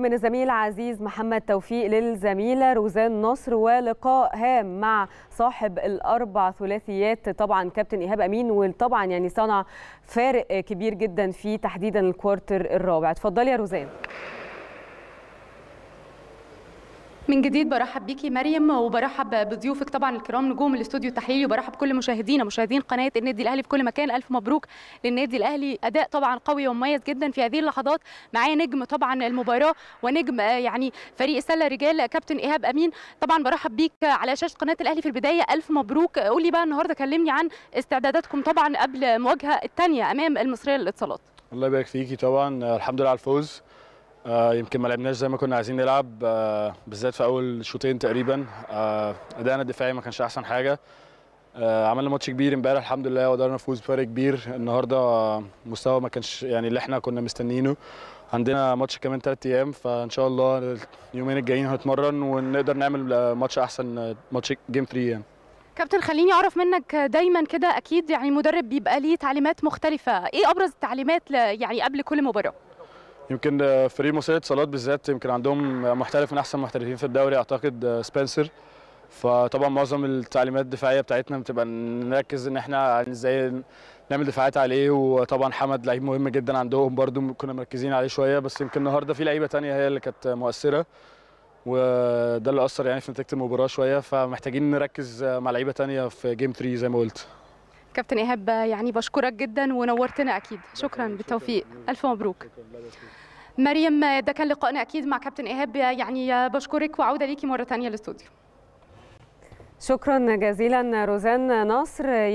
من الزميل عزيز محمد توفيق للزميله روزان نصر ولقاء هام مع صاحب الاربع ثلاثيات طبعا كابتن ايهاب امين وطبعا يعني صنع فارق كبير جدا في تحديدا الكوارتر الرابع اتفضلي يا روزان من جديد برحب بيكي مريم وبرحب بضيوفك طبعا الكرام نجوم الاستوديو التحليلي وبرحب كل مشاهدينا مشاهدين قناه النادي الاهلي في كل مكان الف مبروك للنادي الاهلي اداء طبعا قوي ومميز جدا في هذه اللحظات معايا نجم طبعا المباراه ونجم آه، يعني فريق السله رجال كابتن ايهاب امين طبعا برحب بيك على شاشه قناه الاهلي في البدايه الف مبروك قول لي بقى النهارده كلمني عن استعداداتكم طبعا قبل المواجهه الثانيه امام المصريه للاتصالات الله يبارك فيكي طبعا الحمد لله على الفوز آه يمكن ما لعبناش زي ما كنا عايزين نلعب آه بالذات في اول شوطين تقريبا آه ادائنا الدفاعي ما كانش احسن حاجه آه، عملنا ماتش كبير امبارح الحمد لله وقدرنا نفوز بفرق كبير النهارده مستوى ما كانش يعني اللي احنا كنا مستنيينه عندنا ماتش كمان ثلاث ايام فان شاء الله اليومين الجايين هنتمرن ونقدر نعمل ماتش احسن ماتش جيم 3 يعني كابتن خليني اعرف منك دايما كده اكيد يعني مدرب بيبقى ليه تعليمات مختلفه ايه ابرز التعليمات يعني قبل كل مباراه يمكن آه، فريق مصرية اتصالات بالذات يمكن عندهم محترف من احسن المحترفين في الدوري اعتقد آه، سبنسر فطبعا معظم التعليمات الدفاعيه بتاعتنا بتبقى نركز ان احنا ازاي نعمل دفاعات عليه وطبعا حمد لعيب مهم جدا عندهم برده كنا مركزين عليه شويه بس يمكن النهارده في لعيبه ثانيه هي اللي كانت مؤثره وده اللي اثر يعني في نتيجه المباراه شويه فمحتاجين نركز آه، مع لعيبه ثانيه في جيم 3 زي ما قلت كابتن ايهاب يعني بشكرك جدا ونورتنا اكيد شكرا بالتوفيق الف مبروك مريم ده كان لقائنا اكيد مع كابتن ايهاب يعني بشكرك وعوده ليكي مره ثانيه للاستوديو شكرا جزيلا روزان ناصر